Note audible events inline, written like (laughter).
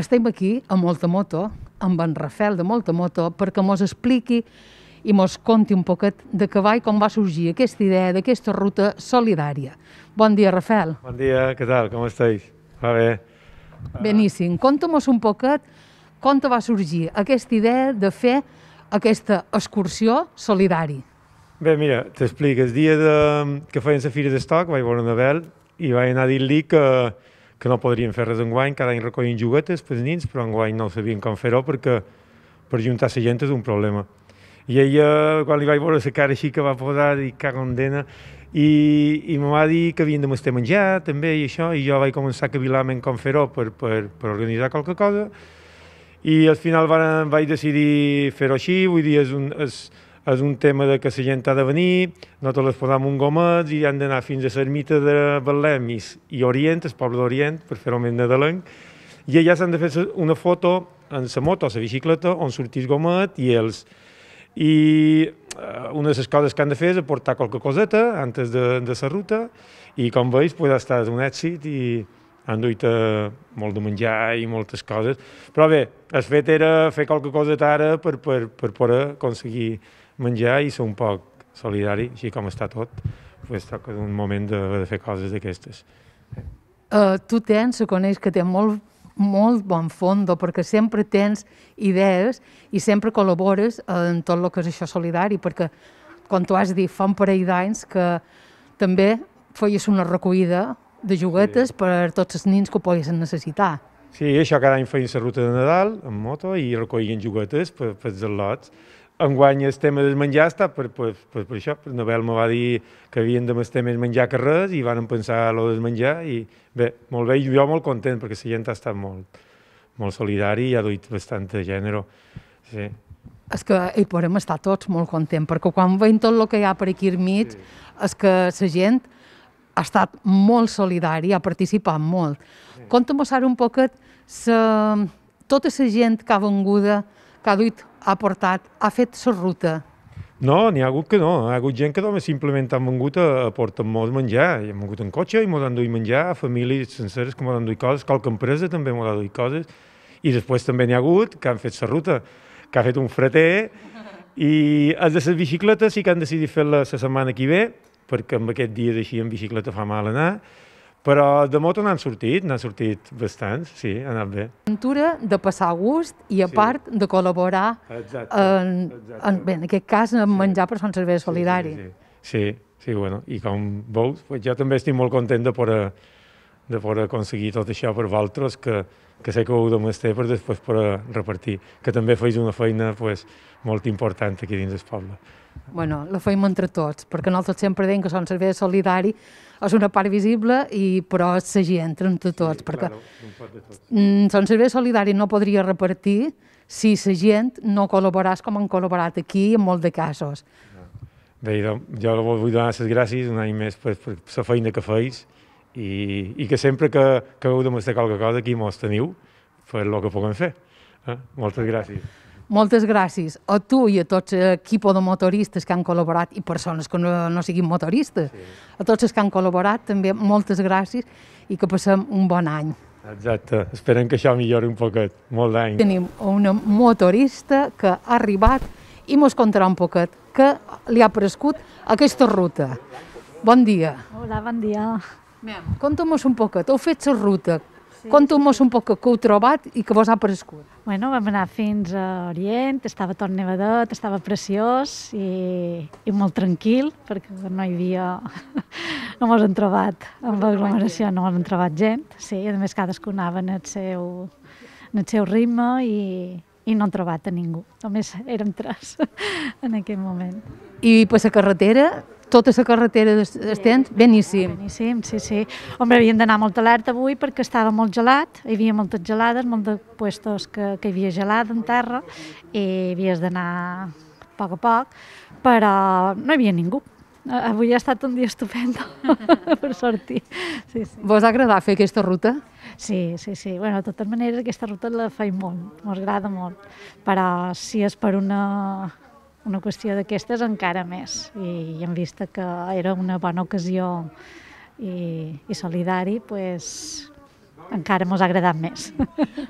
estem aquí a Molta Moto, amb en Rafel de Molta Moto, perquè mos expliqui i mos conti un poquet de què va i com va sorgir aquesta idea d'aquesta ruta solidària. Bon dia, Rafel. Bon dia, què tal? Com esteu? Va bé. Beníssim. Conta-mos un poquet com te va sorgir aquesta idea de fer aquesta excursió solidària. Bé, mira, t'explico. El dia de... que feien la fira d'estoc vaig veure una vel i vaig anar a dir-li que que no podrien fer res enguany, cada any recollien juguetes pels nins, però enguany no sabien com fer-ho perquè per juntar la gent és un problema. I ella, quan li vaig veure la cara així que va posar, dic, caga en dena, i, i me va dir que havien de menester menjar, també, i això, i jo vaig començar a cavilar-me com fer-ho per, per, per organitzar qualque cosa, i al final van, vaig decidir fer-ho així, vull dir, és un, és, és un tema de que la gent ha de venir, nosaltres les posem un gomet i han d'anar fins a l'ermita de Belém i, i Orient, el poble d'Orient, per fer-ho més nadalenc, i allà s'han de fer una foto en la moto, la bicicleta, on sortís gomet i els... I eh, una de les coses que han de fer és portar qualque coseta antes de, de la ruta i com veus pues, ha estat un èxit i han duit eh, molt de menjar i moltes coses. Però bé, el fet era fer qualque cosa ara per, per, per poder aconseguir menjar i ser un poc solidari, així com està tot, pues, toca un moment de, de fer coses d'aquestes. Uh, tu tens, se coneix que tens molt, molt bon fondo, perquè sempre tens idees i sempre col·labores en tot el que és això solidari, perquè, quan tu has dit, fa un parell d'anys que també feies una recollida de juguetes sí. per tots els nins que ho poguessin necessitar. Sí, això cada any feien la ruta de Nadal, amb moto, i recollien juguetes per, per els lots enguany el tema del menjar està per, per, per, per això. El Nobel me va dir que havien de més més menjar que res i van pensar a lo del menjar i bé, molt bé, i jo molt content perquè la gent ha estat molt, molt solidari i ha duit bastant de gènere. Sí. És que hi podem estar tots molt contents, perquè quan veiem tot el que hi ha per aquí al mig, sí. és que la gent ha estat molt solidari, ha participat molt. Sí. Conta'm ara un poquet sa, tota la gent que ha venguda que ha duit, ha portat, ha fet la ruta? No, n'hi ha hagut que no. Hi ha hagut gent que només simplement han vengut a, a portar molt menjar. I han vengut en cotxe i m'ho han duit menjar, famílies senceres que m'ho han duit coses, qualque empresa també m'ho han duit coses. I després també n'hi ha hagut que han fet la ruta, que ha fet un freter i els de les bicicletes sí que han decidit fer-la la setmana que ve, perquè amb aquest dia així en bicicleta fa mal anar, però de moto n'han sortit, n'han sortit bastants, sí, ha anat bé. Aventura de passar gust i a sí. part de col·laborar, exacte, en, exacte. En, bé, en aquest cas, en sí. menjar per un Servei Solidari. Sí sí, sí, sí, sí. bueno, i com veus, pues jo també estic molt content de poder de poder aconseguir tot això per vosaltres, que, que sé que ho heu de mestre per després per eh, repartir, que també feis una feina pues, molt important aquí dins del poble. Bueno, la feim entre tots, perquè nosaltres sempre deim que són servei solidari, és una part visible, i però se la gent entre tots, sí, perquè claro, de tots. Mm, servei solidari no podria repartir si la gent no col·laboràs com han col·laborat aquí en molts de casos. Bé, doncs, jo vull donar les gràcies un any més per, per la feina que feis, i, i que sempre que, que heu de mostrar qualque cosa aquí mos teniu per el que puguem fer. Eh? Moltes gràcies. Moltes gràcies a tu i a tots l'equip de motoristes que han col·laborat i persones que no, no siguin motoristes. Sí. A tots els que han col·laborat també moltes gràcies i que passem un bon any. Exacte, esperem que això millori un poquet, molt d'any. Tenim una motorista que ha arribat i mos contarà un poquet que li ha prescut aquesta ruta. Bon dia. Hola, bon dia conta nos un poc, t'heu fet la ruta, sí, conta nos un poc que heu trobat i que vos ha aparegut. Bueno, vam anar fins a Orient, estava tot nevadet, estava preciós i, i molt tranquil, perquè no hi havia... (laughs) no mos han trobat amb l'aglomeració, no mos han trobat gent. Sí, a més cadascú anava en el seu, en el seu ritme i, i no han trobat a ningú. Només érem tres (laughs) en aquell moment. I per la carretera tota la carretera d'Estent, beníssim. Ah, beníssim, sí, sí. Home, havíem d'anar molt alerta avui perquè estava molt gelat, hi havia moltes gelades, molts de puestos que, que hi havia gelada en terra i havies d'anar a poc a poc, però no hi havia ningú. Avui ha estat un dia estupendo (laughs) per sortir. Sí, sí. Vos ha agradat fer aquesta ruta? Sí, sí, sí. Bueno, de totes maneres, aquesta ruta la feim molt, m'agrada molt. Però si és per una una qüestió d'aquestes encara més. I, i vist que era una bona ocasió i, i solidari, pues, encara ens ha agradat més. (laughs)